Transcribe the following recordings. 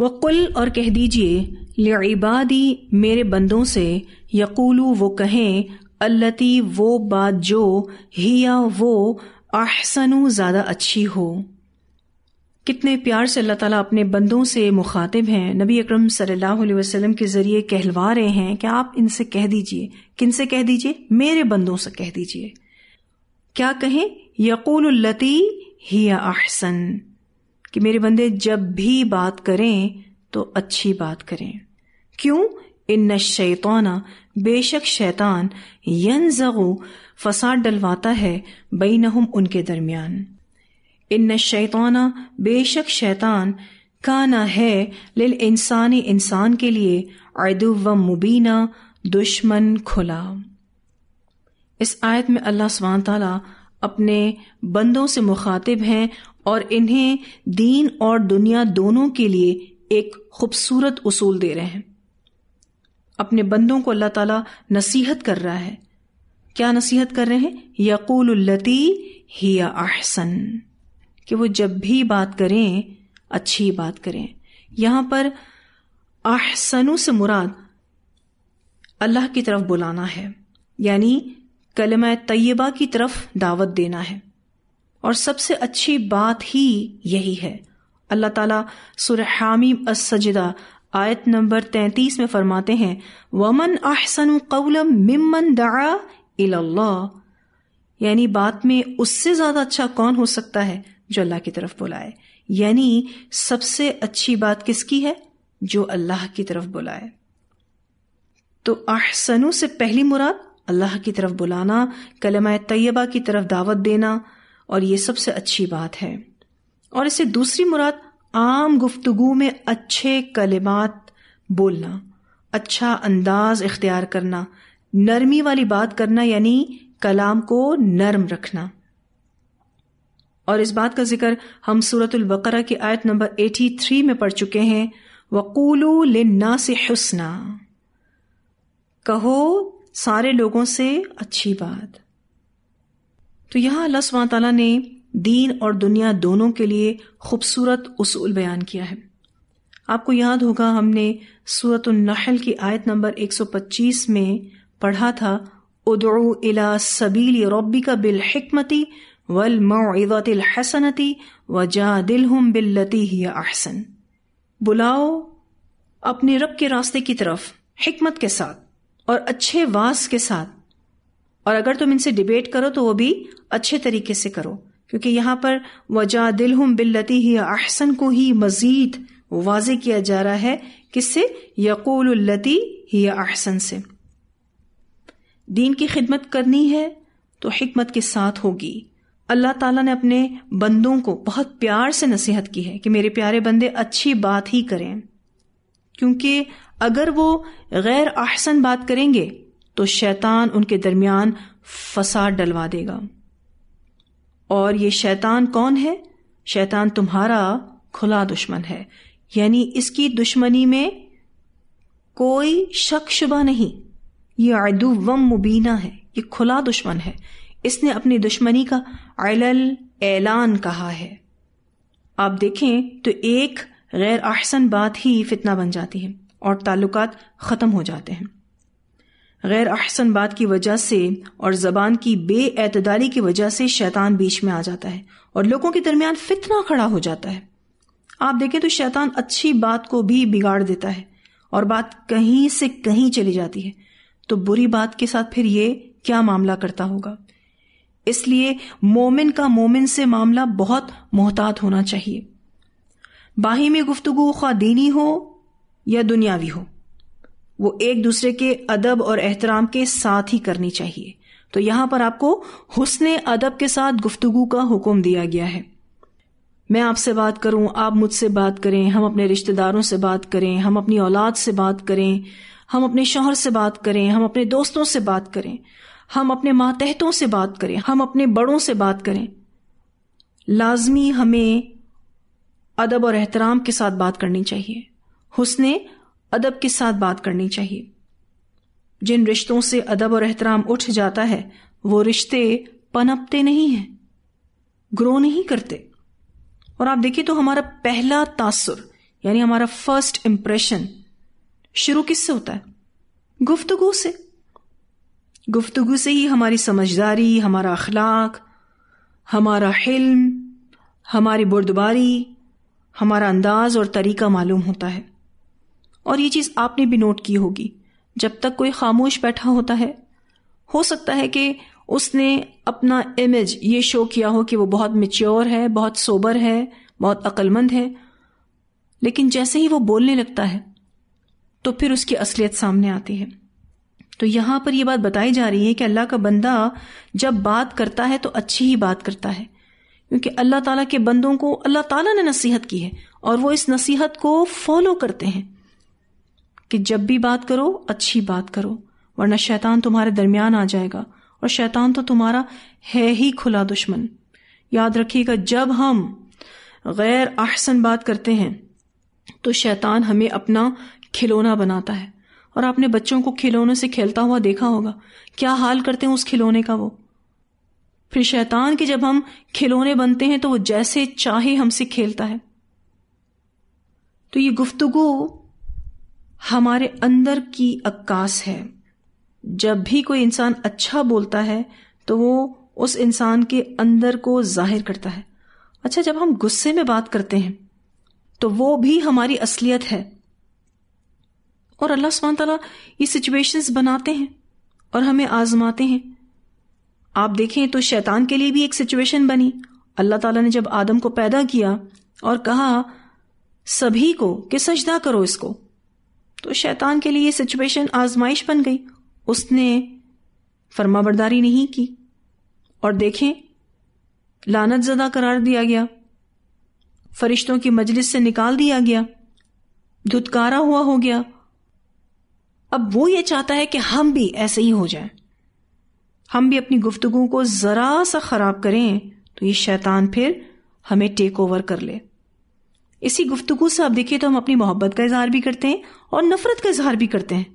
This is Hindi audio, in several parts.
कुल और कह दीजिए लिबादी मेरे बंदों से यकूलू वो कहें अल्लती वो बात जो हिया वो आहसनु ज़्यादा अच्छी हो कितने प्यार से अल्लाह ताला अपने बंदों से मुखातिब हैं नबी अकरम सल्लल्लाहु अलैहि वसल्लम के ज़रिए कहलवा रहे हैं कि आप इनसे कह दीजिए किन से कह दीजिए मेरे बंदों से कह दीजिए क्या कहें यकूल लती ही आहसन कि मेरे बंदे जब भी बात करें तो अच्छी बात करें क्यों इन शैताना बेशक शैतान यन जगो फसाद डलवाता है बई नहुम उनके दरमियान इन शैताना बेशक शैतान काना है लिल इंसानी इंसान के लिए आयदु व मुबीना दुश्मन खुला इस आयत में अल्लाह स्वान ताला अपने बंदों से मुखातिब हैं और इन्हें दीन और दुनिया दोनों के लिए एक खूबसूरत उसूल दे रहे हैं अपने बंदों को अल्लाह ताला नसीहत कर रहा है क्या नसीहत कर रहे हैं यकूलती ही आहसन कि वो जब भी बात करें अच्छी बात करें यहां पर आहसनु से मुराद अल्लाह की तरफ बुलाना है यानी कलम तय्यबा की तरफ दावत देना है और सबसे अच्छी बात ही यही है अल्लाह ताला सुर असजदा आयत नंबर तैतीस में फरमाते हैं वमन अहसन कौलम मिमन दा यानी बात में उससे ज्यादा अच्छा कौन हो सकता है जो अल्लाह की तरफ बुलाए यानी सबसे अच्छी बात किसकी है जो अल्लाह की तरफ बुलाए तो अहसनों से पहली मुराद अल्लाह की तरफ बुलाना कलमा तय्यबा की तरफ दावत देना और ये सबसे अच्छी बात है और इसे दूसरी मुराद आम गुफ्तगु में अच्छे कलिमात बोलना अच्छा अंदाज इख्तियार करना नरमी वाली बात करना यानी कलाम को नरम रखना और इस बात का जिक्र हम बकरा की आयत नंबर 83 में पढ़ चुके हैं वकूलू लिन्ना से हुसना कहो सारे लोगों से अच्छी बात तो यहाँ अल्लाह सुबह ने दीन और दुनिया दोनों के लिए खूबसूरत उसूल बयान किया है आपको याद होगा हमने सूरत नहल की आयत नंबर 125 में पढ़ा था उदो अला सबील रबी का बिल हमती वल मोतिल हसनती व जा दिल हम बिल्लती ही अहसन बुलाओ अपने रब के रास्ते की तरफ हिकमत के साथ और अच्छे वास के साथ और अगर तुम इनसे डिबेट करो तो वो भी अच्छे तरीके से करो क्योंकि यहाँ पर वजा दिल हम बिल्लती ही अहसन को ही मजीद वाज किया जा रहा है किससे यकोलती ही अहसन से दीन की खिदमत करनी है तो हमत के साथ होगी अल्लाह ताला ने अपने बंदों को बहुत प्यार से नसीहत की है कि मेरे प्यारे बंदे अच्छी बात ही करें क्योंकि अगर वो गैर अहसन बात करेंगे तो शैतान उनके दरमियान फसाद डलवा देगा और ये शैतान कौन है शैतान तुम्हारा खुला दुश्मन है यानी इसकी दुश्मनी में कोई शक शुबा नहीं ये आदु वम मुबीना है ये खुला दुश्मन है इसने अपनी दुश्मनी का आयल ऐलान कहा है आप देखें तो एक गैर आहसन बात ही फितना बन जाती है और ताल्लुकात ख़त्म हो जाते हैं गैर अहसन बात की वजह से और ज़बान की बेएतदारी की वजह से शैतान बीच में आ जाता है और लोगों के दरमियान फितना खड़ा हो जाता है आप देखें तो शैतान अच्छी बात को भी बिगाड़ देता है और बात कहीं से कहीं चली जाती है तो बुरी बात के साथ फिर ये क्या मामला करता होगा इसलिए मोमिन का मोमिन से मामला बहुत मोहतात होना चाहिए बाहिमी गुफ्तगु खा दीनी हो या दुनियावी हो वो एक दूसरे के अदब और एहतराम के साथ ही करनी चाहिए तो यहां पर आपको हुसन अदब के साथ गुफ्तगु का हुक्म दिया गया है मैं आपसे बात करूं आप मुझसे बात करें हम अपने रिश्तेदारों से बात करें हम अपनी औलाद से बात करें हम अपने शोहर से बात करें हम अपने दोस्तों से बात करें हम अपने मातहतों से बात करें हम अपने बड़ों से बात करें लाजमी हमें अदब और एहतराम के साथ बात करनी चाहिए हुसने अदब के साथ बात करनी चाहिए जिन रिश्तों से अदब और एहतराम उठ जाता है वो रिश्ते पनपते नहीं हैं ग्रो नहीं करते और आप देखिए तो हमारा पहला तासुर यानी हमारा फर्स्ट इंप्रेशन शुरू किससे होता है गुफ्तगु से गुफ्तगु से ही हमारी समझदारी हमारा अखलाक हमारा हिल्म हमारी बुर्दबारी हमारा अंदाज और तरीका मालूम होता है और ये चीज़ आपने भी नोट की होगी जब तक कोई खामोश बैठा होता है हो सकता है कि उसने अपना इमेज ये शो किया हो कि वो बहुत मेच्योर है बहुत सोबर है बहुत अक्लमंद है लेकिन जैसे ही वो बोलने लगता है तो फिर उसकी असलियत सामने आती है तो यहां पर यह बात बताई जा रही है कि अल्लाह का बंदा जब बात करता है तो अच्छी ही बात करता है क्योंकि अल्लाह ताला के बंदों को अल्लाह ताला ने नसीहत की है और वो इस नसीहत को फॉलो करते हैं कि जब भी बात करो अच्छी बात करो वरना शैतान तुम्हारे दरमियान आ जाएगा और शैतान तो तुम्हारा है ही खुला दुश्मन याद रखिएगा जब हम गैर आहसन बात करते हैं तो शैतान हमें अपना खिलौना बनाता है और आपने बच्चों को खिलौने से खेलता हुआ देखा होगा क्या हाल करते हैं उस खिलौने का वो फिर शैतान के जब हम खिलौने बनते हैं तो वो जैसे चाहे हमसे खेलता है तो ये गुफ्तगु हमारे अंदर की अक्कास है जब भी कोई इंसान अच्छा बोलता है तो वो उस इंसान के अंदर को जाहिर करता है अच्छा जब हम गुस्से में बात करते हैं तो वो भी हमारी असलियत है और अल्लाह सुबहान तला ये सिचुएशंस बनाते हैं और हमें आजमाते हैं आप देखें तो शैतान के लिए भी एक सिचुएशन बनी अल्लाह ताला ने जब आदम को पैदा किया और कहा सभी को कि सजदा करो इसको तो शैतान के लिए सिचुएशन आजमाइश बन गई उसने फर्माबरदारी नहीं की और देखें लानत ज़दा करार दिया गया फरिश्तों की मजलिस से निकाल दिया गया धुतकारा हुआ हो गया अब वो ये चाहता है कि हम भी ऐसे ही हो जाएं हम भी अपनी गुफ्तगु को ज़रा सा ख़राब करें तो ये शैतान फिर हमें टेक ओवर कर ले इसी गुफ्तगु से आप देखिए तो हम अपनी मोहब्बत का इजहार भी करते हैं और नफरत का इजहार भी करते हैं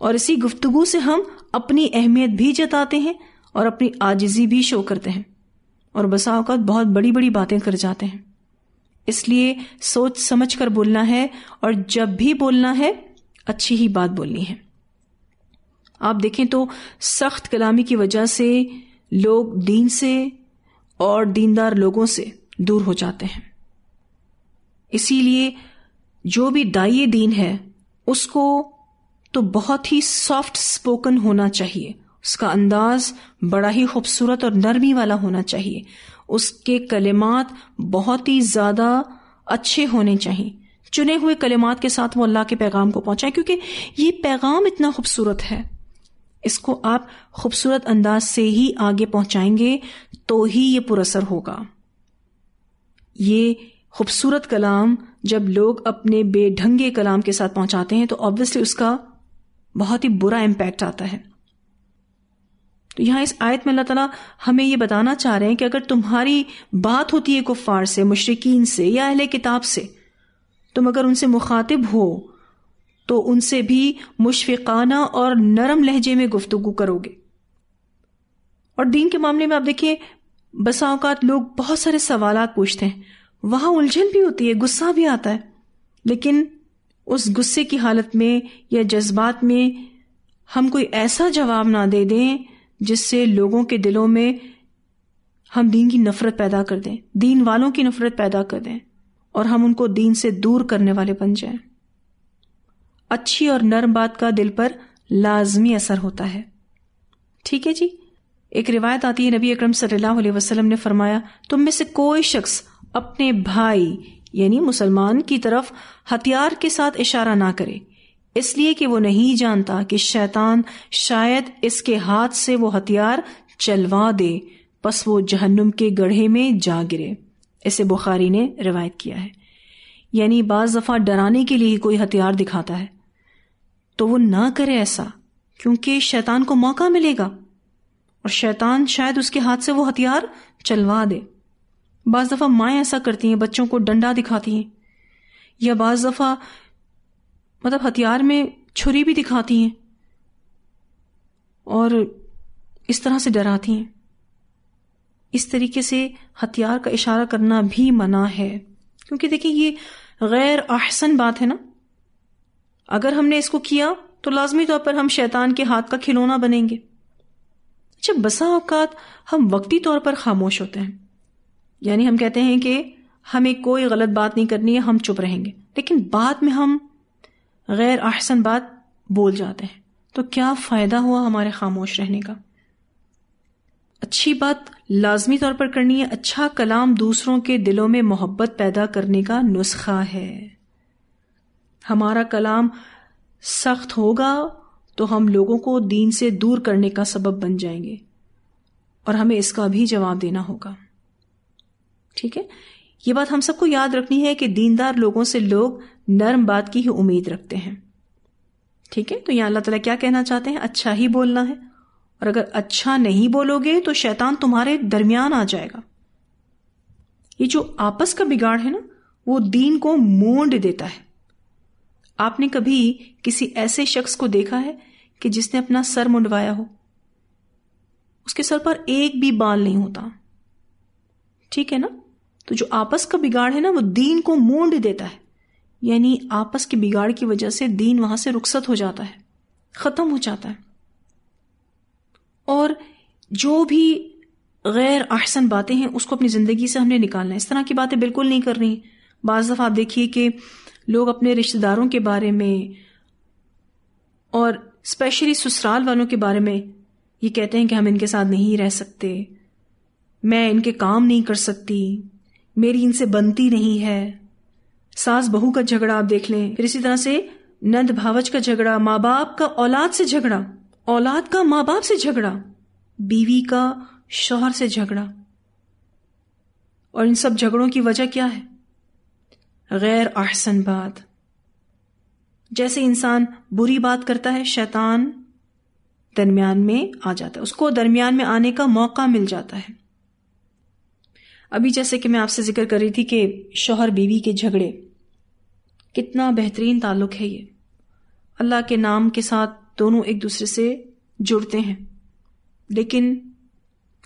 और इसी गुफ्तु से हम अपनी अहमियत भी जताते हैं और अपनी आजिजी भी शो करते हैं और बसा अवत बहुत बड़ी बड़ी बातें कर जाते हैं इसलिए सोच समझ कर बोलना है और जब भी बोलना है अच्छी ही बात बोलनी है आप देखें तो सख्त कलामी की वजह से लोग दीन से और दीनदार लोगों से दूर हो जाते हैं इसीलिए जो भी दाइए दीन है उसको तो बहुत ही सॉफ्ट स्पोकन होना चाहिए उसका अंदाज बड़ा ही खूबसूरत और नरमी वाला होना चाहिए उसके कलेमात बहुत ही ज़्यादा अच्छे होने चाहिए चुने हुए कलेमात के साथ वो अल्लाह के पैगाम को पहुंचाए क्योंकि ये पैगाम इतना खूबसूरत है इसको आप खूबसूरत अंदाज से ही आगे पहुंचाएंगे तो ही ये पुरसर होगा ये खूबसूरत कलाम जब लोग अपने बेढंगे कलाम के साथ पहुंचाते हैं तो ऑब्वियसली उसका बहुत ही बुरा इम्पैक्ट आता है तो यहां इस आयत में अल्लाह तला हमें यह बताना चाह रहे हैं कि अगर तुम्हारी बात होती है कुफ़ार से मुशरकिन से या अहले किताब से तुम अगर उनसे मुखातिब हो तो उनसे भी मुशफ़ाना और नरम लहजे में गुफ्तगु करोगे और दीन के मामले में आप देखिए बसा लोग बहुत सारे सवाल पूछते हैं वहां उलझन भी होती है गुस्सा भी आता है लेकिन उस गुस्से की हालत में या जज्बात में हम कोई ऐसा जवाब ना दे दें जिससे लोगों के दिलों में हम दीन की नफरत पैदा कर दें दीन वालों की नफरत पैदा कर दें और हम उनको दीन से दूर करने वाले बन जाएं। अच्छी और नर्म बात का दिल पर लाजमी असर होता है ठीक है जी एक रिवायत आती है नबी अकरम सल्लल्लाहु अलैहि वसल्लम ने फरमाया तुम में से कोई शख्स अपने भाई यानी मुसलमान की तरफ हथियार के साथ इशारा ना करे इसलिए कि वो नहीं जानता कि शैतान शायद इसके हाथ से वो हथियार चलवा दे बस वो जहन्नुम के गढ़े में जा गिरे इसे बुखारी ने रिवायत किया है यानी बाज दफा डराने के लिए ही कोई हथियार दिखाता है तो वो ना करे ऐसा क्योंकि शैतान को मौका मिलेगा और शैतान शायद उसके हाथ से वो हथियार चलवा दे बाज़ दफ़ा माएँ ऐसा करती हैं बच्चों को डंडा दिखाती हैं या बाज़ दफ़ा मतलब हथियार में छुरी भी दिखाती हैं और इस तरह से डराती हैं इस तरीके से हथियार का इशारा करना भी मना है क्योंकि देखिए ये गैर आहसन बात है ना अगर हमने इसको किया तो लाजमी तौर पर हम शैतान के हाथ का खिलौना बनेंगे अच्छा बसा अवकात हम वक्ती तौर पर खामोश होते हैं यानी हम कहते हैं कि हमें कोई गलत बात नहीं करनी है हम चुप रहेंगे लेकिन बाद में हम गैर आहसन बात बोल जाते हैं तो क्या फ़ायदा हुआ हमारे खामोश रहने का अच्छी बात लाजमी तौर पर करनी है अच्छा कलाम दूसरों के दिलों में मोहब्बत पैदा करने का नुस्खा है हमारा कलाम सख्त होगा तो हम लोगों को दीन से दूर करने का सबब बन जाएंगे और हमें इसका भी जवाब देना होगा ठीक है ये बात हम सबको याद रखनी है कि दीनदार लोगों से लोग नर्म बात की ही उम्मीद रखते हैं ठीक है तो यहां अल्लाह तला क्या कहना चाहते हैं अच्छा ही बोलना है और अगर अच्छा नहीं बोलोगे तो शैतान तुम्हारे दरमियान आ जाएगा ये जो आपस का बिगाड़ है ना वो दीन को मोड़ देता है आपने कभी किसी ऐसे शख्स को देखा है कि जिसने अपना सर मुंडवाया हो उसके सर पर एक भी बाल नहीं होता ठीक है ना तो जो आपस का बिगाड़ है ना वो दीन को मोड़ देता है यानी आपस के बिगाड़ की वजह से दीन वहां से रुखसत हो जाता है खत्म हो जाता है और जो भी गैर आहसन बातें हैं उसको अपनी ज़िंदगी से हमने निकालना है इस तरह की बातें बिल्कुल नहीं रही बाज़ दफ़ा आप देखिए कि लोग अपने रिश्तेदारों के बारे में और स्पेशली ससुराल वालों के बारे में ये कहते हैं कि हम इनके साथ नहीं रह सकते मैं इनके काम नहीं कर सकती मेरी इनसे बनती नहीं है सास बहू का झगड़ा आप देख लें फिर इसी तरह से नंद भावच का झगड़ा माँ बाप का औलाद से झगड़ा औलाद का माँ बाप से झगड़ा बीवी का शोहर से झगड़ा और इन सब झगड़ों की वजह क्या है गैर आहसन बात जैसे इंसान बुरी बात करता है शैतान दरमियान में आ जाता है उसको दरमियान में आने का मौका मिल जाता है अभी जैसे कि मैं आपसे जिक्र कर रही थी कि शोहर बीवी के झगड़े कितना बेहतरीन ताल्लुक है ये अल्लाह के नाम के साथ दोनों एक दूसरे से जुड़ते हैं लेकिन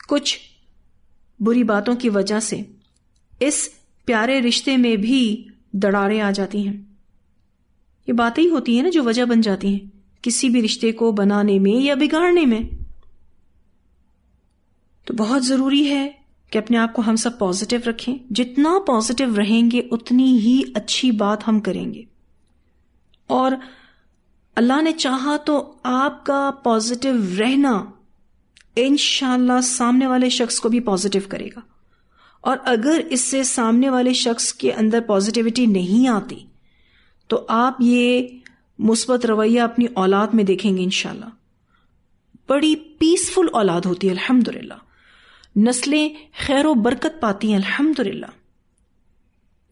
कुछ बुरी बातों की वजह से इस प्यारे रिश्ते में भी दड़ारें आ जाती हैं ये बातें ही होती हैं ना जो वजह बन जाती हैं किसी भी रिश्ते को बनाने में या बिगाड़ने में तो बहुत ज़रूरी है कि अपने आप को हम सब पॉजिटिव रखें जितना पॉजिटिव रहेंगे उतनी ही अच्छी बात हम करेंगे और अल्लाह ने चाहा तो आपका पॉजिटिव रहना इन सामने वाले शख्स को भी पॉजिटिव करेगा और अगर इससे सामने वाले शख्स के अंदर पॉजिटिविटी नहीं आती तो आप ये मुस्बत रवैया अपनी औलाद में देखेंगे इनशाला बड़ी पीसफुल औलाद होती है अल्हम्दुलिल्लाह नस्लें खैर बरकत पाती हैं अल्हम्दुलिल्लाह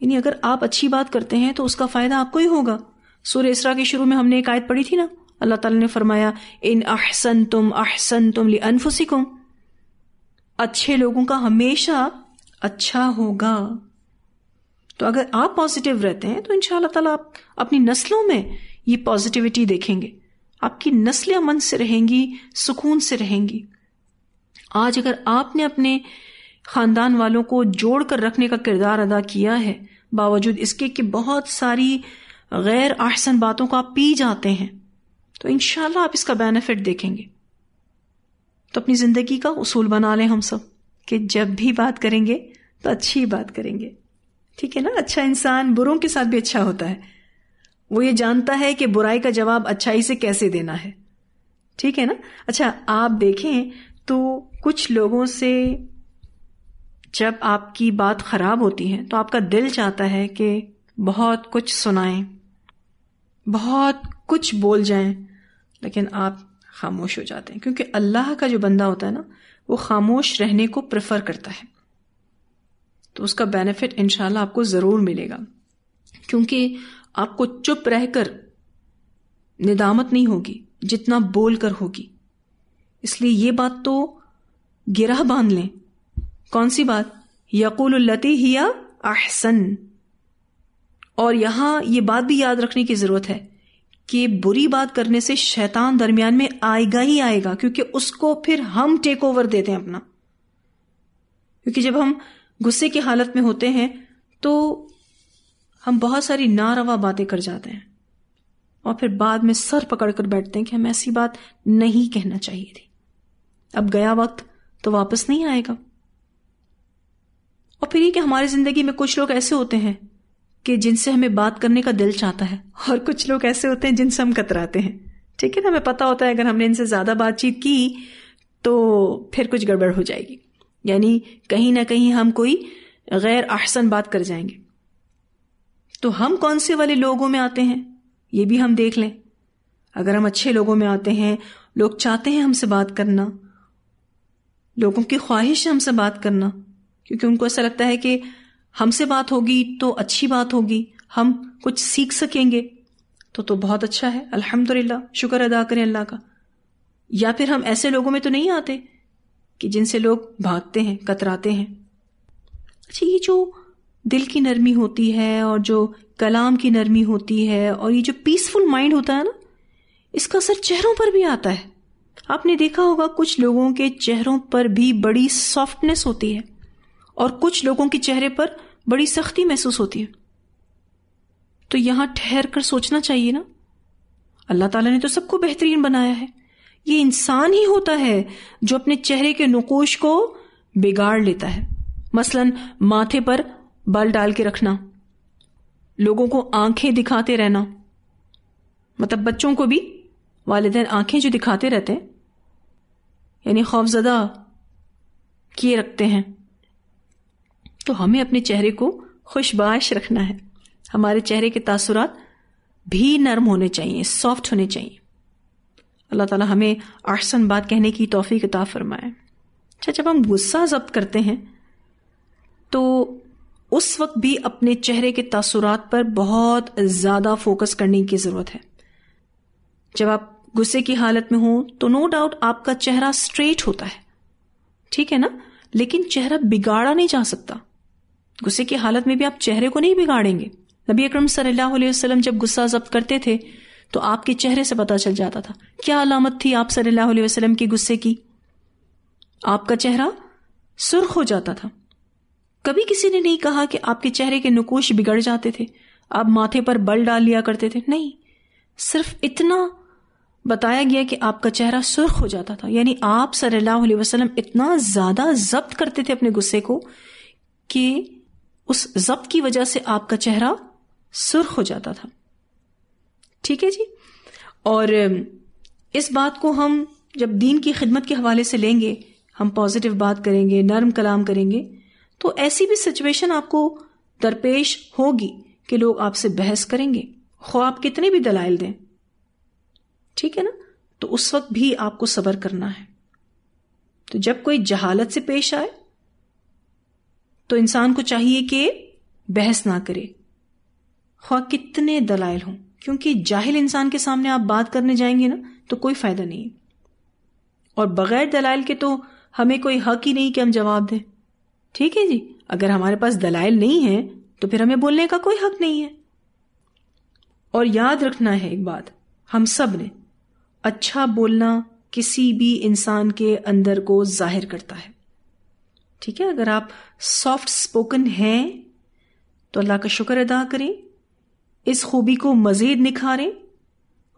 यानी अगर आप अच्छी बात करते हैं तो उसका फ़ायदा आपको ही होगा सूर्य इसरा के शुरू में हमने एक आयत पढ़ी थी ना अल्लाह ताला ने फरमाया इन अहसन तुम अहसन तुम ली अनफुसिको अच्छे लोगों का हमेशा अच्छा होगा तो अगर आप पॉजिटिव रहते हैं तो इन ताला आप अपनी नस्लों में ये पॉजिटिविटी देखेंगे आपकी नस्लें अमन से रहेंगी सुकून से रहेंगी आज अगर आपने अपने खानदान वालों को जोड़ कर रखने का किरदार अदा किया है बावजूद इसके कि बहुत सारी गैर आहसन बातों को आप पी जाते हैं तो इन आप इसका बेनिफिट देखेंगे तो अपनी ज़िंदगी का उसूल बना लें हम सब कि जब भी बात करेंगे तो अच्छी बात करेंगे ठीक है ना अच्छा इंसान बुरों के साथ भी अच्छा होता है वो ये जानता है कि बुराई का जवाब अच्छाई से कैसे देना है ठीक है ना अच्छा आप देखें तो कुछ लोगों से जब आपकी बात खराब होती है तो आपका दिल चाहता है कि बहुत कुछ सुनाएं बहुत कुछ बोल जाएं लेकिन आप खामोश हो जाते हैं क्योंकि अल्लाह का जो बंदा होता है ना वो खामोश रहने को प्रेफर करता है तो उसका बेनिफिट इनशाला आपको ज़रूर मिलेगा क्योंकि आपको चुप रहकर निदामत नहीं होगी जितना बोल कर होगी इसलिए ये बात तो गिरह बांध लें कौन सी बात यकूलती हिया अहसन और यहां ये बात भी याद रखने की ज़रूरत है कि बुरी बात करने से शैतान दरमियान में आएगा ही आएगा क्योंकि उसको फिर हम टेक ओवर देते हैं अपना क्योंकि जब हम गुस्से की हालत में होते हैं तो हम बहुत सारी नारवा बातें कर जाते हैं और फिर बाद में सर पकड़कर बैठते हैं कि हमें ऐसी बात नहीं कहना चाहिए थी अब गया वक्त तो वापस नहीं आएगा और फिर ये कि हमारी जिंदगी में कुछ लोग ऐसे होते हैं कि जिनसे हमें बात करने का दिल चाहता है और कुछ लोग ऐसे होते हैं जिनसे हम कतराते हैं ठीक है ना हमें पता होता है अगर हमने इनसे ज्यादा बातचीत की तो फिर कुछ गड़बड़ हो जाएगी यानी कहीं ना कहीं हम कोई गैर आहसन बात कर जाएंगे तो हम कौन से वाले लोगों में आते हैं ये भी हम देख लें अगर हम अच्छे लोगों में आते हैं लोग चाहते हैं हमसे बात करना लोगों की ख्वाहिश है हमसे बात करना क्योंकि उनको ऐसा लगता है कि हमसे बात होगी तो अच्छी बात होगी हम कुछ सीख सकेंगे तो तो बहुत अच्छा है अल्हम्दुलिल्लाह शुक्र अदा करें अल्लाह का या फिर हम ऐसे लोगों में तो नहीं आते कि जिनसे लोग भागते हैं कतराते हैं अच्छा ये जो दिल की नरमी होती है और जो कलाम की नरमी होती है और ये जो पीसफुल माइंड होता है ना इसका असर चेहरों पर भी आता है आपने देखा होगा कुछ लोगों के चेहरों पर भी बड़ी सॉफ्टनेस होती है और कुछ लोगों के चेहरे पर बड़ी सख्ती महसूस होती है तो यहां ठहर कर सोचना चाहिए ना अल्लाह ताला ने तो सबको बेहतरीन बनाया है ये इंसान ही होता है जो अपने चेहरे के नकोश को बिगाड़ लेता है मसलन माथे पर बल डाल के रखना लोगों को आंखें दिखाते रहना मतलब बच्चों को भी वालदे आंखें जो दिखाते रहते हैं यानी खौफजदा किए रखते हैं तो हमें अपने चेहरे को खुशबाश रखना है हमारे चेहरे के तासुरात भी नरम होने चाहिए सॉफ्ट होने चाहिए अल्लाह ताला हमें आसन बात कहने की तोहफी किताब फरमाए अच्छा जब हम गुस्सा जब्त करते हैं तो उस वक्त भी अपने चेहरे के तासुरात पर बहुत ज़्यादा फोकस करने की ज़रूरत है जब आप गुस्से की हालत में हो तो नो डाउट आपका चेहरा स्ट्रेट होता है ठीक है ना लेकिन चेहरा बिगाड़ा नहीं जा सकता गुस्से की हालत में भी आप चेहरे को नहीं बिगाड़ेंगे नबी अक्रम सल्लाम जब गुस्सा जब्त करते थे तो आपके चेहरे से पता चल जाता था क्या अलामत थी आप सल्लाह वसलम के गुस्से की आपका चेहरा सुर्ख हो जाता था कभी किसी ने नहीं कहा कि आपके चेहरे के नुकोश बिगड़ जाते थे आप माथे पर बल डाल लिया करते थे नहीं सिर्फ इतना बताया गया कि आपका चेहरा सुर्ख हो जाता था यानी आप सल्लल्लाहु अलैहि वसल्लम इतना ज्यादा जब्त करते थे अपने गुस्से को कि उस जब्त की वजह से आपका चेहरा सुर्ख हो जाता था ठीक है जी और इस बात को हम जब दीन की खिदमत के हवाले से लेंगे हम पॉजिटिव बात करेंगे नर्म कलाम करेंगे तो ऐसी भी सिचुएशन आपको दरपेश होगी कि लोग आपसे बहस करेंगे खो आप कितने भी दलाइल दें ठीक है ना तो उस वक्त भी आपको सबर करना है तो जब कोई जहालत से पेश आए तो इंसान को चाहिए कि बहस ना करे ख्वा कितने दलाइल हों क्योंकि जाहिल इंसान के सामने आप बात करने जाएंगे ना तो कोई फायदा नहीं और बगैर दलाइल के तो हमें कोई हक ही नहीं कि हम जवाब दें ठीक है जी अगर हमारे पास दलाइल नहीं है तो फिर हमें बोलने का कोई हक नहीं है और याद रखना है एक बात हम सब ने अच्छा बोलना किसी भी इंसान के अंदर को जाहिर करता है ठीक है अगर आप सॉफ्ट स्पोकन हैं तो अल्लाह का शुक्र अदा करें इस खूबी को मजेद निखारें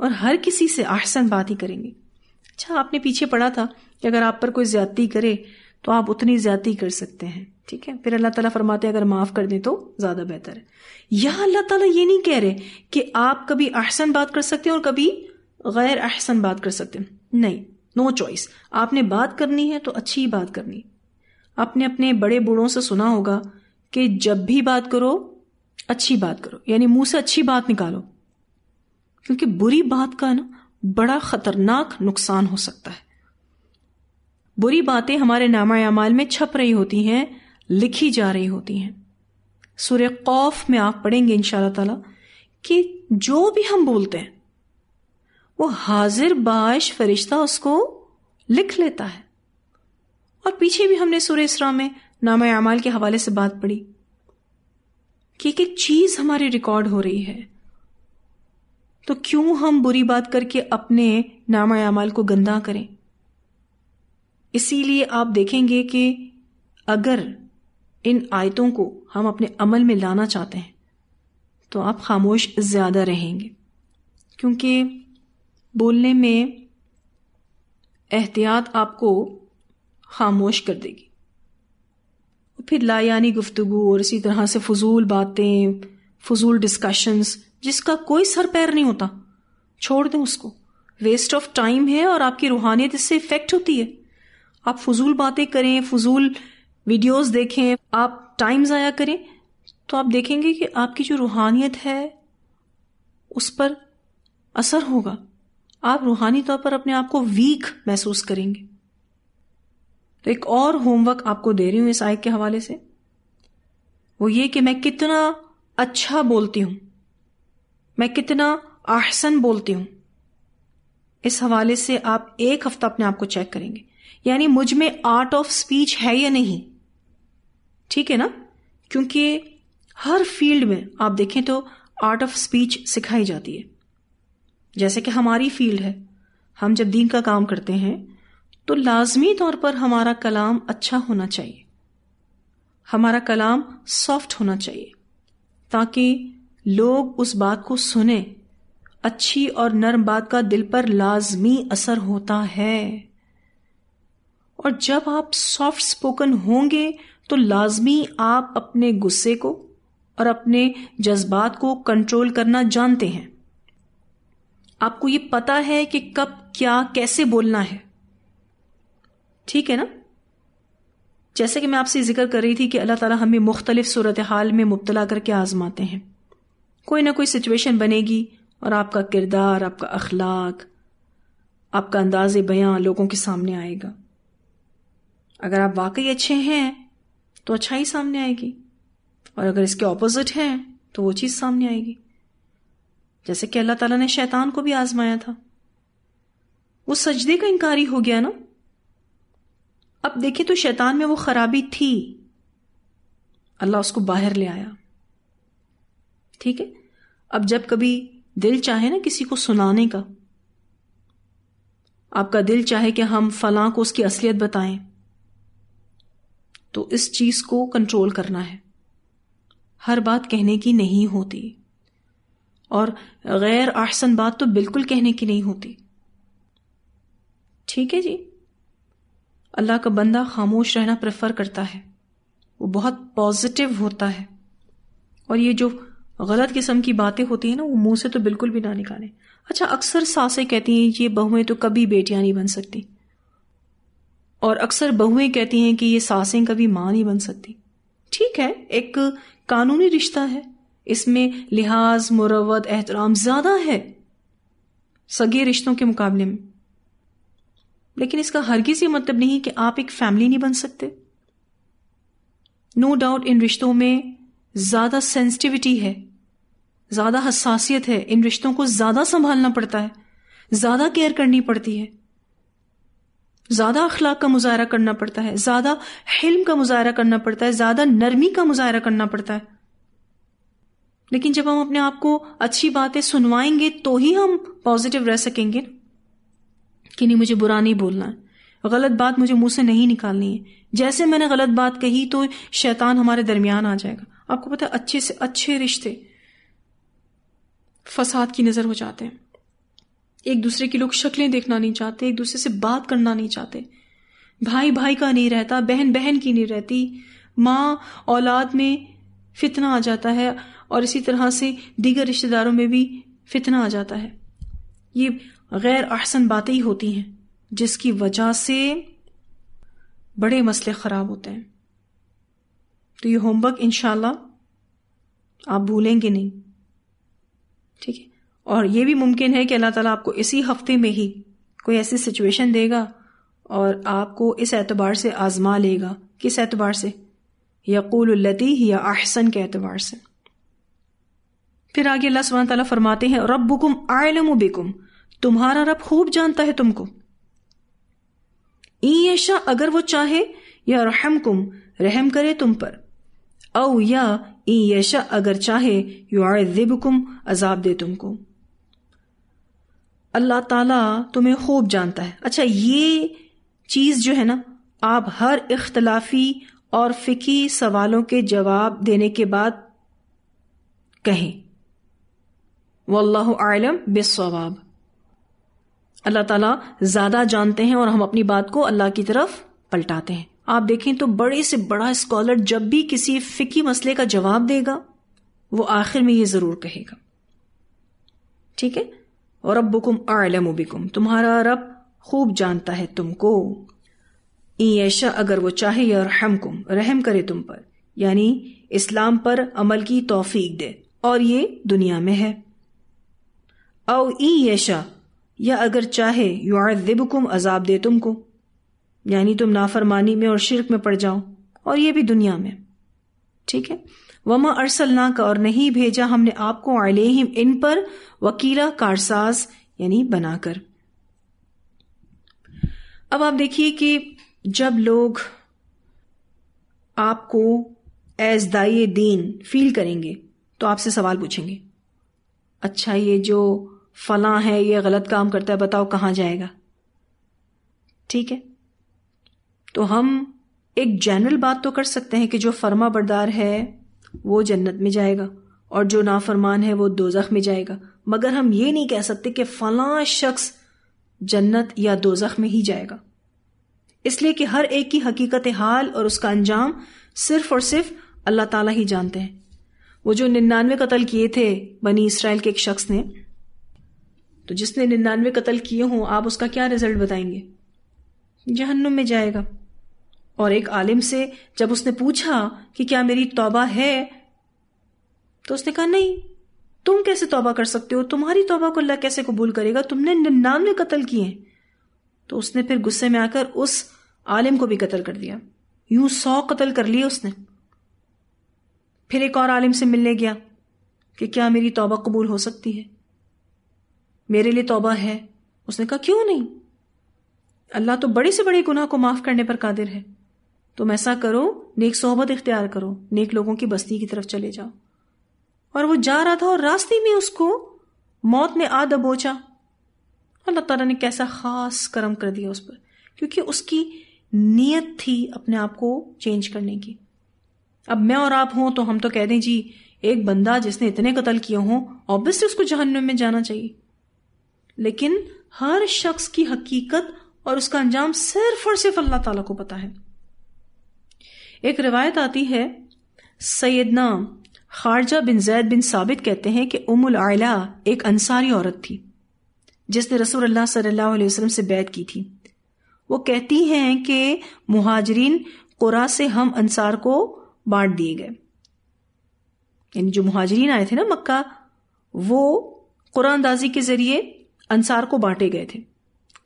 और हर किसी से आहसन बात ही करेंगे अच्छा आपने पीछे पढ़ा था कि अगर आप पर कोई ज्यादती करे तो आप उतनी ज्यादती कर सकते हैं ठीक है फिर अल्लाह ताला फरमाते अगर माफ़ कर दें तो ज़्यादा बेहतर है यहां अल्लाह ताला ये नहीं कह रहे कि आप कभी आहसन बात कर सकते हैं और कभी गैर अहसन बात कर सकते नहीं नो चॉइस आपने बात करनी है तो अच्छी ही बात करनी आपने अपने बड़े बूढ़ों से सुना होगा कि जब भी बात करो अच्छी बात करो यानी मुंह से अच्छी बात निकालो क्योंकि बुरी बात का ना बड़ा खतरनाक नुकसान हो सकता है बुरी बातें हमारे नामा अमाल में छप रही होती हैं लिखी जा रही होती हैं सूर्य खौफ में आप पढ़ेंगे इन जो भी हम बोलते हैं वो हाजिर बाश फरिश्ता उसको लिख लेता है और पीछे भी हमने सूर्य इसरा में नाम अमाल के हवाले से बात पढ़ी कि एक एक चीज हमारी रिकॉर्ड हो रही है तो क्यों हम बुरी बात करके अपने नाम अमाल को गंदा करें इसीलिए आप देखेंगे कि अगर इन आयतों को हम अपने अमल में लाना चाहते हैं तो आप खामोश ज्यादा रहेंगे क्योंकि बोलने में एहतियात आपको खामोश कर देगी फिर लायानी गुफ्तगु और इसी तरह से फजूल बातें फजूल डिस्कशंस जिसका कोई सर पैर नहीं होता छोड़ दें उसको वेस्ट ऑफ टाइम है और आपकी रूहानियत इससे इफेक्ट होती है आप फजूल बातें करें फजूल वीडियोस देखें आप टाइम ज़ाया करें तो आप देखेंगे कि आपकी जो रूहानियत है उस पर असर होगा आप रूहानी तौर पर अपने आप को वीक महसूस करेंगे तो एक और होमवर्क आपको दे रही हूं इस आयत के हवाले से वो ये कि मैं कितना अच्छा बोलती हूं मैं कितना आहसन बोलती हूं इस हवाले से आप एक हफ्ता अपने आप को चेक करेंगे यानी मुझ में आर्ट ऑफ स्पीच है या नहीं ठीक है ना क्योंकि हर फील्ड में आप देखें तो आर्ट ऑफ स्पीच सिखाई जाती है जैसे कि हमारी फील्ड है हम जब दीन का काम करते हैं तो लाजमी तौर पर हमारा कलाम अच्छा होना चाहिए हमारा कलाम सॉफ्ट होना चाहिए ताकि लोग उस बात को सुने अच्छी और नर्म बात का दिल पर लाजमी असर होता है और जब आप सॉफ्ट स्पोकन होंगे तो लाजमी आप अपने गुस्से को और अपने जज्बात को कंट्रोल करना जानते हैं आपको ये पता है कि कब क्या कैसे बोलना है ठीक है ना जैसे कि मैं आपसे जिक्र कर रही थी कि अल्लाह ताला हमें मुख्तलिफ सूरत हाल में मुबतला करके आजमाते हैं कोई ना कोई सिचुएशन बनेगी और आपका किरदार आपका अखलाक आपका अंदाज बयां लोगों के सामने आएगा अगर आप वाकई अच्छे हैं तो अच्छाई सामने आएगी और अगर इसके ऑपोजिट हैं तो वो चीज़ सामने आएगी जैसे कि अल्लाह ताला ने शैतान को भी आजमाया था वो सजदे का इनकारी हो गया ना अब देखें तो शैतान में वो खराबी थी अल्लाह उसको बाहर ले आया ठीक है अब जब कभी दिल चाहे ना किसी को सुनाने का आपका दिल चाहे कि हम फलां को उसकी असलियत बताएं तो इस चीज को कंट्रोल करना है हर बात कहने की नहीं होती और गैर आहसन बात तो बिल्कुल कहने की नहीं होती ठीक है जी अल्लाह का बंदा खामोश रहना प्रेफर करता है वो बहुत पॉजिटिव होता है और ये जो गलत किस्म की बातें होती हैं ना वो मुंह से तो बिल्कुल भी ना निकाले अच्छा अक्सर सासें कहती हैं ये बहुएं तो कभी बेटियां नहीं बन सकती और अक्सर बहुएं कहती हैं कि ये सासें कभी मां नहीं बन सकती ठीक है एक कानूनी रिश्ता है इसमें लिहाज मुरवत एहतराम ज़्यादा है सगे रिश्तों के मुकाबले में लेकिन इसका हरगिज़ ये मतलब नहीं कि आप एक फैमिली नहीं बन सकते नो डाउट इन रिश्तों में ज़्यादा सेंसिटिविटी है ज़्यादा हसासियत है इन रिश्तों को ज़्यादा संभालना पड़ता है ज़्यादा केयर करनी पड़ती है ज़्यादा अखलाक का मुजाहरा करना पड़ता है ज़्यादा हिल्म का मुजाहरा करना पड़ता है ज़्यादा नरमी का मुजाहरा करना पड़ता है लेकिन जब हम अपने आप को अच्छी बातें सुनवाएंगे तो ही हम पॉजिटिव रह सकेंगे कि नहीं मुझे बुरा नहीं बोलना है गलत बात मुझे मुंह से नहीं निकालनी है जैसे मैंने गलत बात कही तो शैतान हमारे दरमियान आ जाएगा आपको पता है अच्छे से अच्छे रिश्ते फसाद की नजर हो जाते हैं एक दूसरे की लोग शक्लें देखना नहीं चाहते एक दूसरे से बात करना नहीं चाहते भाई भाई का नहीं रहता बहन बहन की नहीं रहती माँ औलाद में फितना आ जाता है और इसी तरह से दीगर रिश्तेदारों में भी फितना आ जाता है ये गैर अहसन बातें ही होती हैं जिसकी वजह से बड़े मसले ख़राब होते हैं तो ये होमवर्क इनशाला आप भूलेंगे नहीं ठीक है और ये भी मुमकिन है कि अल्लाह ताला आपको इसी हफ्ते में ही कोई ऐसी सिचुएशन देगा और आपको इस एतबार से आजमा लेगा किस एतबार से यकूलती या अहसन के एतबार से फिर आगे अल्लाह सुबह तला फरमाते हैं रबुकुम आयलम बेकुम तुम्हारा रब खूब जानता है तुमको ईशा अगर वो चाहे या रहमकुम रहम करे तुम पर औ या ईशा अगर चाहे युआबकुम अजाब दे तुमको अल्लाह ताला तुम्हें खूब जानता है अच्छा ये चीज़ जो है ना आप हर इख्तलाफी और फ़िकी सवालों के जवाब देने के बाद कहें वल्लाह आलम बेसवाब अल्लाह ताला ज़्यादा जानते हैं और हम अपनी बात को अल्लाह की तरफ पलटाते हैं आप देखें तो बड़े से बड़ा स्कॉलर जब भी किसी फिकी मसले का जवाब देगा वो आखिर में ये ज़रूर कहेगा ठीक है और अब बुकुम आलम बिकुम तुम्हारा रब खूब जानता है तुमको ईशा अगर वो चाहे या रहमकुम रहम करे तुम पर यानी इस्लाम पर अमल की तोफीक दे और ये दुनिया में है औ ई यशा या अगर चाहे युआदिबकुम अजाब दे तुमको यानी तुम नाफरमानी में और शिरक में पड़ जाओ और ये भी दुनिया में ठीक है वमा अरसलना का और नहीं भेजा हमने आपको अलहिम इन पर वकीला कारसाज यानी बनाकर अब आप देखिए कि जब लोग आपको एज दाइ दीन फील करेंगे तो आपसे सवाल पूछेंगे अच्छा ये जो फला है ये गलत काम करता है बताओ कहां जाएगा ठीक है तो हम एक जनरल बात तो कर सकते हैं कि जो फर्मा बरदार है वो जन्नत में जाएगा और जो नाफरमान है वो दोजख में जाएगा मगर हम ये नहीं कह सकते कि फला शख्स जन्नत या दोजख में ही जाएगा इसलिए कि हर एक की हकीकत हाल और उसका अंजाम सिर्फ और सिर्फ अल्लाह ताला ही जानते हैं वो जो निन्यानवे कत्ल किए थे बनी इसराइल के एक शख्स ने तो जिसने निन्यानवे कत्ल किए हों आप उसका क्या रिजल्ट बताएंगे जहन्नुम में जाएगा और एक आलिम से जब उसने पूछा कि क्या मेरी तौबा है तो उसने कहा नहीं तुम कैसे तौबा कर सकते हो तुम्हारी तौबा को अल्लाह कैसे कबूल करेगा तुमने निन्यानवे कत्ल किए तो उसने फिर गुस्से में आकर उस आलिम को भी कत्ल कर दिया यूं सौ कत्ल कर लिए उसने फिर एक और आलिम से मिलने गया कि क्या मेरी तौबा कबूल हो सकती है मेरे लिए तोबा है उसने कहा क्यों नहीं अल्लाह तो बड़े से बड़े गुनाह को माफ करने पर कादिर है तुम ऐसा करो नेक सोहबत इख्तियार करो नेक लोगों की बस्ती की तरफ चले जाओ और वो जा रहा था और रास्ते में उसको मौत ने आ दबोचा अल्लाह तला ने कैसा खास कर्म कर दिया उस पर क्योंकि उसकी नीयत थी अपने आप को चेंज करने की अब मैं और आप हों तो हम तो कह दें जी एक बंदा जिसने इतने कत्ल किए हों ऑब्वियसली उसको जहन्नुम में जाना चाहिए लेकिन हर शख्स की हकीकत और उसका अंजाम सिर्फ और सिर्फ अल्लाह ताला को पता है एक रिवायत आती है सैदना खारजा बिन जैद बिन साबित कहते हैं कि उमुल आयला एक अंसारी औरत थी जिसने रसूल अल्लाह सल्लल्लाहु अलैहि वसल्लम से बैत की थी वो कहती हैं कि मुहाजरीन कुरा से हम अंसार को बांट दिए गए यानी जो मुहाजरीन आए थे ना मक्का वो कुरानदाजी के जरिए अंसार को बांटे गए थे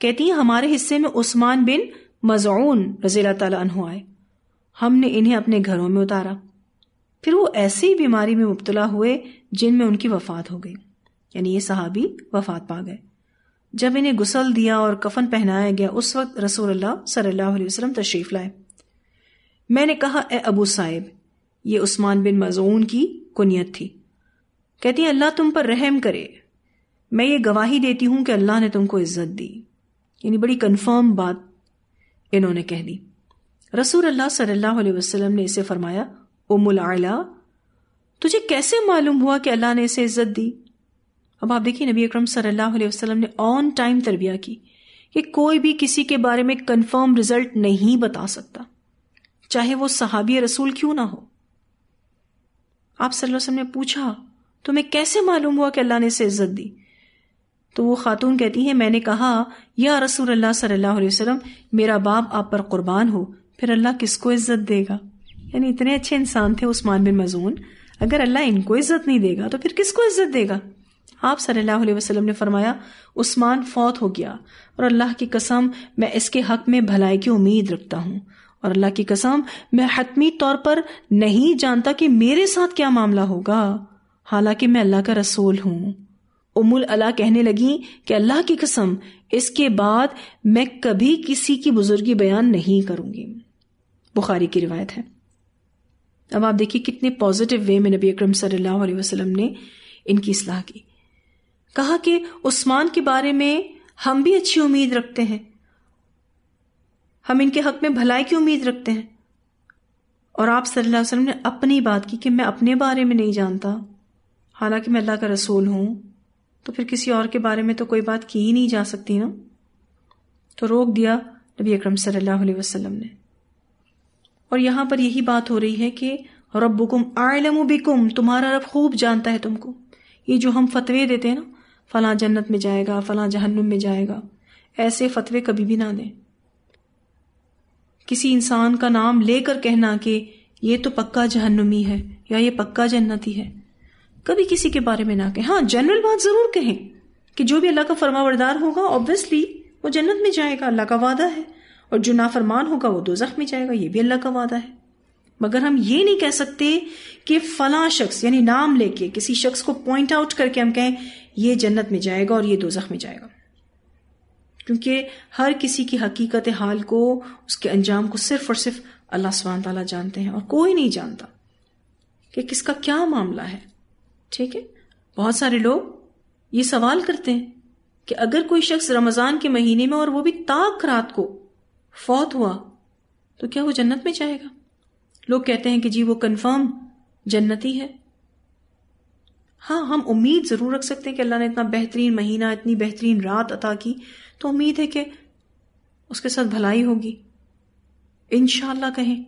कहती हैं हमारे हिस्से में उस्मान बिन मजऊन रजीला तु आए हमने इन्हें अपने घरों में उतारा फिर वो ऐसी बीमारी में मुबतला हुए जिनमें उनकी वफात हो गई यानी ये सहाबी वफात पा गए जब इन्हें गुसल दिया और कफन पहनाया गया उस वक्त रसूल अल्लाह सल्लल्लाहु अलैहि वसल्लम तशरीफ लाए मैंने कहा ए अबू साहिब ये उस्मान बिन मजून की कुनियत थी कहती अल्लाह तुम पर रहम करे मैं ये गवाही देती हूं कि अल्लाह ने तुमको इज्जत दी यानी बड़ी कन्फर्म बात इन्होंने कह दी रसूल अल्लाह सल्लल्लाहु अलैहि वसल्लम ने इसे फरमाया उमुल आला तुझे कैसे मालूम हुआ कि अल्लाह ने इसे इज्जत दी अब आप देखिए नबी अकरम सल्लल्लाहु अलैहि वसल्लम ने ऑन टाइम तरबिया की कि कोई भी किसी के बारे में कंफर्म रिजल्ट नहीं बता सकता चाहे वो सहाबी रसूल क्यों ना हो आप सल्लल्लाहु अलैहि वसल्लम ने पूछा तुम्हें कैसे मालूम हुआ कि अल्लाह ने इसे इज्जत दी तो वो खातून कहती हैं मैंने कहा या रसूल अल्लाह सल्लल्लाहु अलैहि वसल्लम मेरा बाप आप पर कुर्बान हो फिर अल्लाह किसको इज्जत देगा यानी इतने अच्छे इंसान थे उस्मान बिन मजून अगर अल्लाह इनको इज्जत नहीं देगा तो फिर किसको इज्जत देगा आप सल्लल्लाहु अलैहि वसल्लम ने फरमाया उस्मान फौत हो गया और अल्लाह की कसम मैं इसके हक में भलाई की उम्मीद रखता हूँ और अल्लाह की कसम मैं हतमी तौर पर नहीं जानता कि मेरे साथ क्या मामला होगा हालांकि मैं अल्लाह का रसूल हूँ उमुल अला कहने लगी कि अल्लाह की कसम इसके बाद मैं कभी किसी की बुजुर्गी बयान नहीं करूंगी बुखारी की रिवायत है अब आप देखिए कितने पॉजिटिव वे में नबी अक्रम सल्लल्लाहु वसल्लम ने इनकी इसलाह की कहा कि उस्मान के बारे में हम भी अच्छी उम्मीद रखते हैं हम इनके हक में भलाई की उम्मीद रखते हैं और आप सल्लल्लाहु अलैहि वसल्लम ने अपनी बात की कि मैं अपने बारे में नहीं जानता हालांकि मैं अल्लाह का रसूल हूं तो फिर किसी और के बारे में तो कोई बात की ही नहीं जा सकती ना तो रोक दिया नबी अकरम सल्लल्लाहु अलैहि वसल्लम ने और यहां पर यही बात हो रही है कि रब्बुकुम आलम बिकुम तुम्हारा रब खूब जानता है तुमको ये जो हम फतवे देते हैं ना फला जन्नत में जाएगा फला जहन्नुम में जाएगा ऐसे फतवे कभी भी ना दें किसी इंसान का नाम लेकर कहना कि ये तो पक्का जहन्नुमी है या ये पक्का जन्नती है कभी किसी के बारे में ना कहें हाँ जनरल बात जरूर कहें कि जो भी अल्लाह का फरमावरदार होगा ऑब्वियसली वो जन्नत में जाएगा अल्लाह का वादा है और जो नाफरमान होगा वो दो में जाएगा ये भी अल्लाह का वादा है मगर हम ये नहीं कह सकते कि फला शख्स यानी नाम लेके किसी शख्स को पॉइंट आउट करके हम कहें ये जन्नत में जाएगा और ये दो में जाएगा क्योंकि हर किसी की हकीकत हाल को उसके अंजाम को सिर्फ और सिर्फ अल्लाह स्वान ताला जानते हैं और कोई नहीं जानता कि किसका क्या मामला है ठीक है बहुत सारे लोग ये सवाल करते हैं कि अगर कोई शख्स रमजान के महीने में और वो भी ताक रात को फौत हुआ तो क्या वो जन्नत में जाएगा लोग कहते हैं कि जी वो कंफर्म जन्नती है हाँ हम उम्मीद जरूर रख सकते हैं कि अल्लाह ने इतना बेहतरीन महीना इतनी बेहतरीन रात अता की तो उम्मीद है कि उसके साथ भलाई होगी इनशाला कहें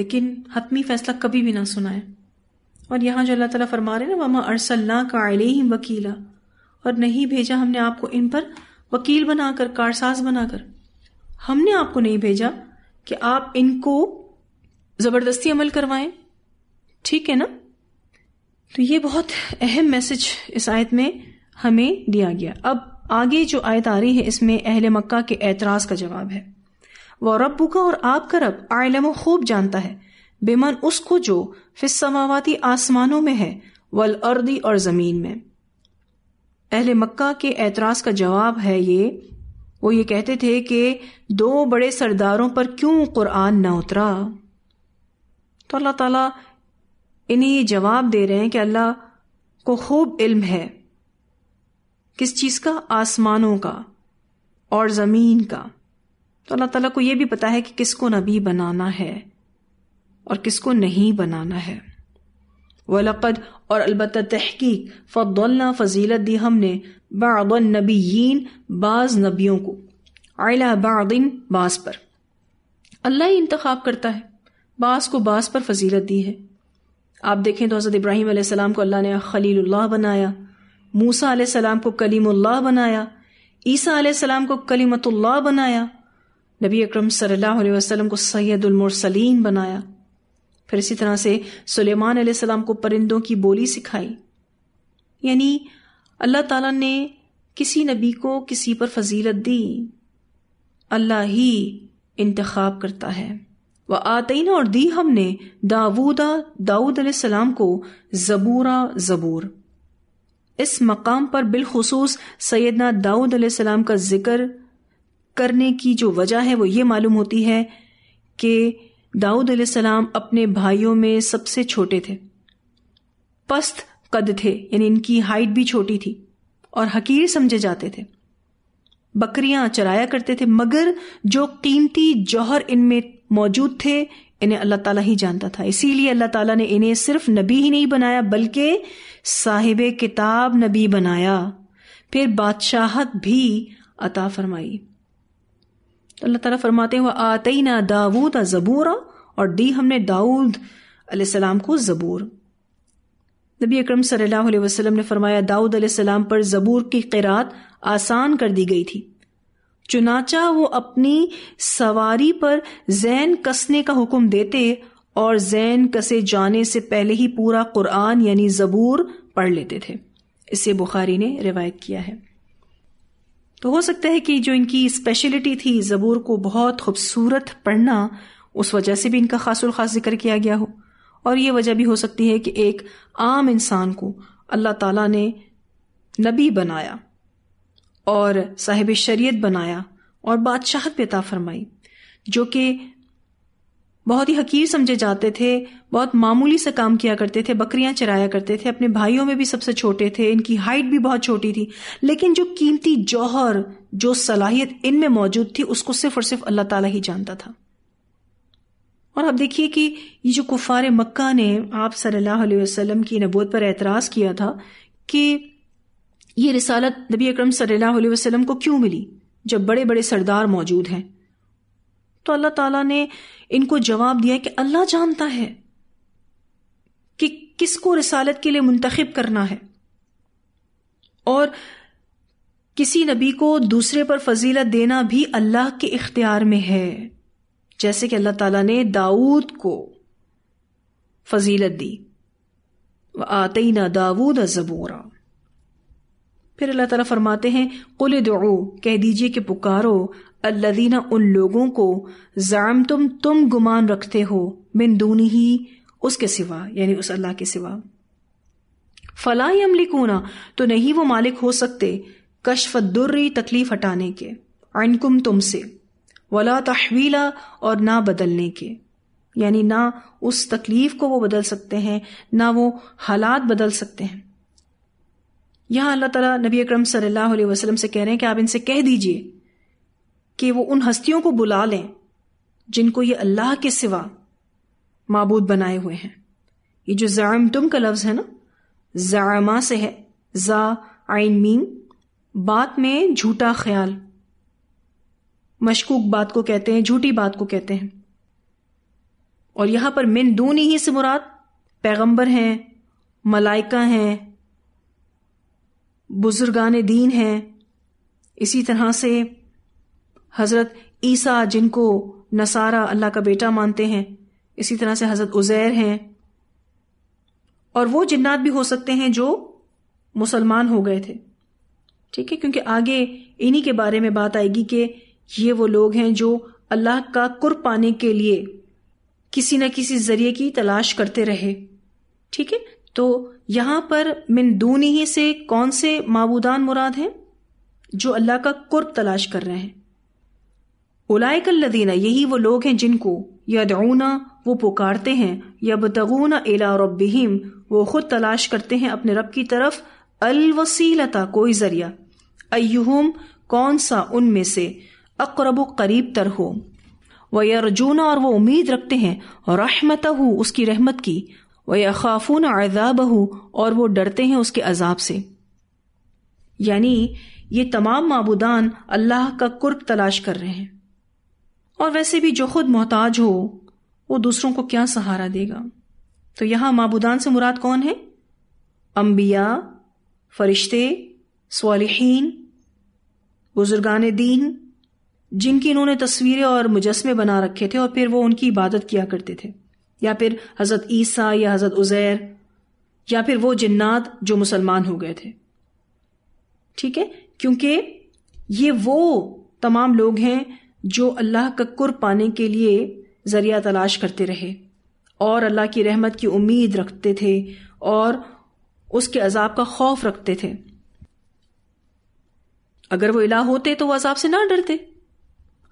लेकिन हतमी फैसला कभी भी ना सुनाए और यहाँ जो अल्लाह तला फरमा रहे ना वमा अरसल्ला का ही वकीला और नहीं भेजा हमने आपको इन पर वकील बनाकर कारसाज बनाकर हमने आपको नहीं भेजा कि आप इनको ज़बरदस्ती अमल करवाए ठीक है ना तो ये बहुत अहम मैसेज इस आयत में हमें दिया गया अब आगे जो आयत आ रही है इसमें अहल मक्का के एतराज़ का जवाब है वो रब का और आपका रब आलम खूब जानता है बेमन उसको जो समावती आसमानों में है वल अर्दी और ज़मीन में अहल मक्का के एतराज़ का जवाब है ये वो ये कहते थे कि दो बड़े सरदारों पर क्यों कुरान न उतरा तो अल्लाह ताला इन्हें ये जवाब दे रहे हैं कि अल्लाह को खूब इल्म है किस चीज़ का आसमानों का और ज़मीन का तो अल्लाह ताला को ये भी पता है कि किसको नबी बनाना है और किसको नहीं बनाना है वलक़द और अलबत् तहकीक फ़ौल्ला फजीलत दी हमने बाबन नबीन बाज़ नबियों को आला बादिन बास पर अल्लाह ही इंतखब करता है बास को बास पर फजीलत दी है आप देखें तो हज़रत इब्राहिम सलाम को अल्लाह ने खलील्ला बनाया मूसा सलाम को कलीमुल्लाह बनाया ईसा सलाम को कलीमतुल्लाह बनाया नबी अक्रम सल्ला वसलम को सैदुलमरसलीम बनाया फिर इसी तरह से सुलेमान सलाम को परिंदों की बोली सिखाई यानी अल्लाह ताला ने किसी नबी को किसी पर फजीलत दी अल्लाह ही इंतखब करता है व आतना और दी हमने दाऊदा दाऊद सलाम को जबूरा जबूर इस मकाम पर बिलखसूस सैदना दाऊद सलाम का जिक्र करने की जो वजह है वो ये मालूम होती है कि दाऊद सलाम अपने भाइयों में सबसे छोटे थे पस्त कद थे यानी इनकी हाइट भी छोटी थी और हकीर समझे जाते थे बकरियां चराया करते थे मगर जो कीमती जौहर इनमें मौजूद थे इन्हें अल्लाह ताला ही जानता था इसीलिए अल्लाह ताला ने इन्हें सिर्फ नबी ही नहीं बनाया बल्कि साहिब किताब नबी बनाया फिर बादशाहत भी अता फरमाई तो अल्लाह ताला फरमाते हैं वह आते ही ना दाऊद ज़बूरा और दी हमने दाऊद सलाम को ज़बूर नबी अक्रम सल्लल्लाहु अलैहि वसल्लम ने फरमाया दाऊद सलाम पर ज़बूर की किरात आसान कर दी गई थी चुनाचा वो अपनी सवारी पर जैन कसने का हुक्म देते और जैन कसे जाने से पहले ही पूरा कुरान यानी ज़बूर पढ़ लेते थे इसे बुखारी ने रिवायत किया है तो हो सकता है कि जो इनकी स्पेशलिटी थी ज़बूर को बहुत खूबसूरत पढ़ना उस वजह से भी इनका खास खास जिक्र किया गया हो और ये वजह भी हो सकती है कि एक आम इंसान को अल्लाह ताला ने नबी बनाया और साहिब शरीयत बनाया और बादशाहत बेता फरमाई जो कि बहुत ही हकीर समझे जाते थे बहुत मामूली से काम किया करते थे बकरियां चराया करते थे अपने भाइयों में भी सबसे छोटे थे इनकी हाइट भी बहुत छोटी थी लेकिन जो कीमती जौहर जो सलाहियत इनमें मौजूद थी उसको सिर्फ और सिर्फ अल्लाह ताला ही जानता था और आप देखिए कि ये जो कुफार मक्का ने आप सल्लल्लाहु अलैहि वसल्लम की नबूत पर एतराज़ किया था कि ये रिसालत नबी अकरम सल्लल्लाहु अलैहि वसल्लम को क्यों मिली जब बड़े बड़े सरदार मौजूद हैं तो अल्लाह ताला ने इनको जवाब दिया कि अल्लाह जानता है कि किसको रिसालत के लिए मुंतखब करना है और किसी नबी को दूसरे पर फजीलत देना भी अल्लाह के इख्तियार में है जैसे कि अल्लाह ताला ने दाऊद को फजीलत दी व आते ना दाऊद जबूरा फिर अल्लाह तला फरमाते हैं कुल दो कह दीजिए कि पुकारो अल्लदीना उन लोगों को जाम तुम तुम गुमान रखते हो बिन ही उसके सिवा यानी उस अल्लाह के सिवा फला अमली कोना तो नहीं वो मालिक हो सकते कशफ दुर्री तकलीफ हटाने के अनकुम तुमसे वला तहवीला और ना बदलने के यानी ना उस तकलीफ को वो बदल सकते हैं ना वो हालात बदल सकते हैं यहां अल्लाह तला नबी अक्रम सल्लल्लाहु वसलम से कह रहे हैं कि आप इनसे कह दीजिए कि वो उन हस्तियों को बुला लें जिनको ये अल्लाह के सिवा मबूद बनाए हुए हैं ये जो ज़ाम तुम का लफ्ज़ है ना ज़ामा से है ज़ा आइन मीन बात में झूठा ख्याल मशकूक बात को कहते हैं झूठी बात को कहते हैं और यहां पर मिन दूनी ही से मुराद पैगंबर हैं मलाइका हैं बुजुर्गान दीन हैं इसी तरह से हज़रत ईसा जिनको नसारा अल्लाह का बेटा मानते हैं इसी तरह से हज़रत उज़ैर हैं और वो जिन्नात भी हो सकते हैं जो मुसलमान हो गए थे ठीक है क्योंकि आगे इन्हीं के बारे में बात आएगी कि ये वो लोग हैं जो अल्लाह का कुर पाने के लिए किसी न किसी जरिए की तलाश करते रहे ठीक है तो यहां पर मिन दूनी ही से कौन से माबूदान मुराद हैं जो अल्लाह का कुर्ब तलाश कर रहे हैं उलायकल्लदीना यही वो लोग हैं जिनको यदऊना वो पुकारते हैं यबतगूना एला रब्बिहिम वो खुद तलाश करते हैं अपने रब की तरफ अलवसीलता कोई जरिया अयुहम कौन सा उनमें से अकरब करीब तर हो वह अर्जुना और वो उम्मीद रखते हैं रहमत उसकी रहमत की वह खाफून अजाब और वो डरते हैं उसके अजाब से यानी ये तमाम माबूदान अल्लाह का कुर्ब तलाश कर रहे हैं और वैसे भी जो खुद मोहताज हो वो दूसरों को क्या सहारा देगा तो यहां माबुदान से मुराद कौन है अंबिया फरिश्ते सालहीन बुजुर्गान दीन जिनकी इन्होंने तस्वीरें और मुजस्मे बना रखे थे और फिर वो उनकी इबादत किया करते थे या फिर हज़रत ईसा या हज़रत उज़ैर या फिर वो जिन्नात जो मुसलमान हो गए थे ठीक है क्योंकि ये वो तमाम लोग हैं जो अल्लाह का कुर पाने के लिए ज़रिया तलाश करते रहे और अल्लाह की रहमत की उम्मीद रखते थे और उसके अजाब का खौफ रखते थे अगर वो इला होते तो वह अजाब से ना डरते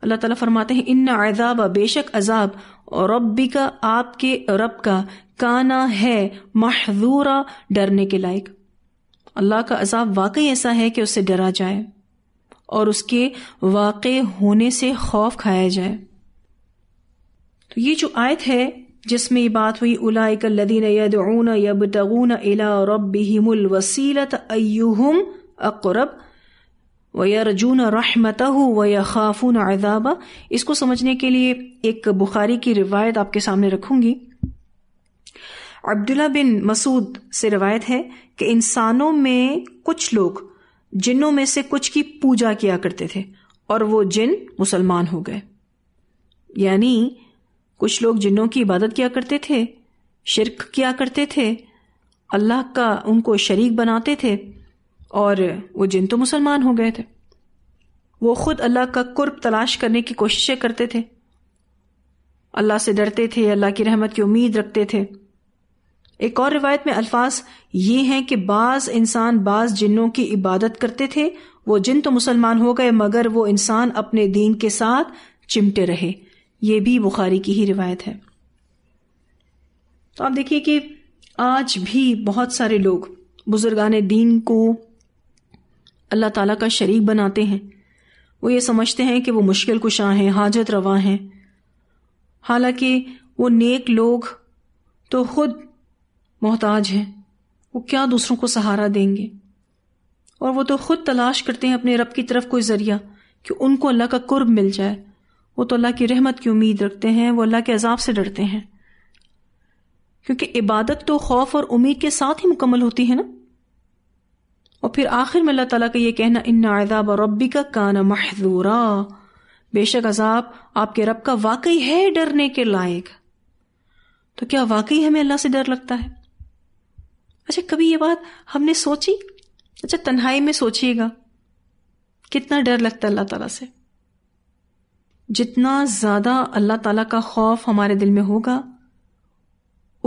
अल्लाह ताला फरमाते हैं इन अजाब बेशक अजाब और रब्बी का आपके रब का काना है महदूरा डरने के लायक अल्लाह का अजाब वाकई ऐसा है कि उससे डरा जाए और उसके वाक़ होने से खौफ खाया जाए तो ये जो आयत है जिसमें ये बात हुई उलाइकल्लिन यदून यब तगून अला रबिमुल वसीलत अयुहम अक़रब वयरजून रहमत व खाफून अजाबा इसको समझने के लिए एक बुखारी की रिवायत आपके सामने रखूंगी अब्दुल्ला बिन मसूद से रिवायत है कि इंसानों में कुछ लोग जिन्नों में से कुछ की पूजा किया करते थे और वो जिन मुसलमान हो गए यानी कुछ लोग जिन्नों की इबादत किया करते थे शिरक किया करते थे अल्लाह का उनको शरीक बनाते थे और वो जिन तो मुसलमान हो गए थे वो खुद अल्लाह का कुर्ब तलाश करने की कोशिशें करते थे अल्लाह से डरते थे अल्लाह की रहमत की उम्मीद रखते थे एक और रिवायत में अल्फाज ये हैं कि बाज इंसान बाज जिन्नों की इबादत करते थे वो जिन तो मुसलमान हो गए मगर वो इंसान अपने दीन के साथ चिमटे रहे ये भी बुखारी की ही रिवायत है तो आप देखिए कि आज भी बहुत सारे लोग बुजुर्गान दीन को अल्लाह ताला का शरीक बनाते हैं वो ये समझते हैं कि वो मुश्किल कुशा हैं हाजत रवा हैं हालांकि वो नेक लोग तो खुद मोहताज हैं वो क्या दूसरों को सहारा देंगे और वो तो खुद तलाश करते हैं अपने रब की तरफ कोई ज़रिया कि उनको अल्लाह का कुर्ब मिल जाए वो तो अल्लाह की रहमत की उम्मीद रखते हैं वो अल्लाह के अजाब से डरते हैं क्योंकि इबादत तो खौफ और उम्मीद के साथ ही मुकम्मल होती है ना और फिर आखिर में अल्लाह तला का यह कहना इन्ना आदाब और रबी का काना महदूरा बेशक अजाब आपके रब का वाकई है डरने के लायक तो क्या वाकई हमें अल्लाह से डर लगता है अच्छा कभी ये बात हमने सोची अच्छा तन्हाई में सोचिएगा कितना डर लगता है अल्लाह ताला से जितना ज्यादा अल्लाह ताला का खौफ हमारे दिल में होगा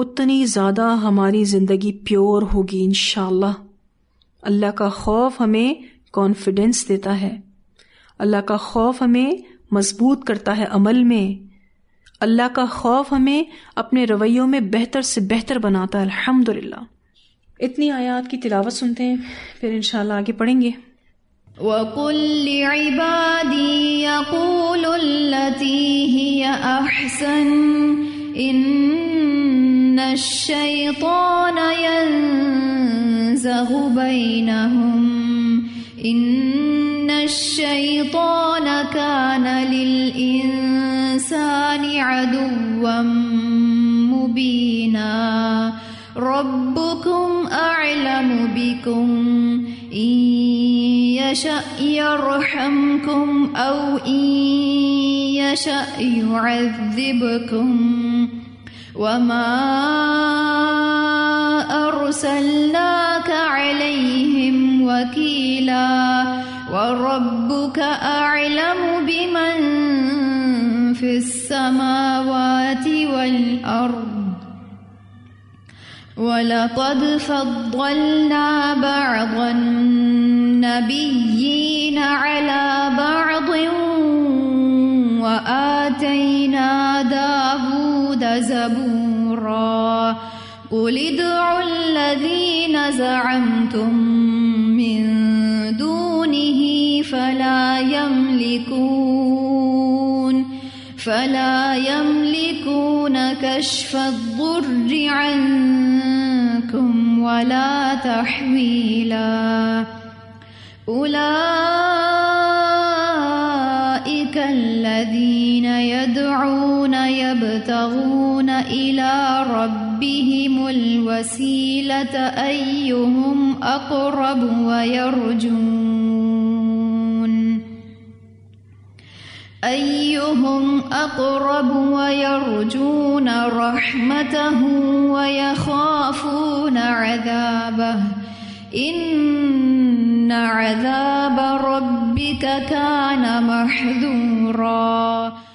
उतनी ज्यादा हमारी जिंदगी प्योर होगी इन अल्लाह का खौफ हमें कॉन्फिडेंस देता है अल्लाह का खौफ हमें मजबूत करता है अमल में अल्लाह का खौफ हमें अपने रवैयों में बेहतर से बेहतर बनाता है अल्हम्दुलिल्लाह इतनी आयात की तिलावत सुनते हैं फिर इंशाल्लाह आगे पढ़ेंगे وقل لعبادي يقول التي هي أحسن إن الشيطان ينزغ بينهم إن الشيطان كان للإنسان عدوا مبيناً ربكم أعلم بكم إن يشأ يرحمكم أو إن يشأ يعذبكم وما أرسلناك عليهم وكيلا وربك أعلم بمن في السماوات والأرض ولقد فضلنا بعض النبيين على بعض وآتينا داود زبورا قل ادعوا الذين زعمتم من دونه فلا يملكون فلا يملكون كشف الضر عنكم ولا تحويلا أولئك الذين يدعون يبتغون إلى ربهم الوسيلة أيهم أقرب ويرجون أيهم أقرب ويرجون رحمته ويخافون عذابه إن عذاب ربك كان محذوراً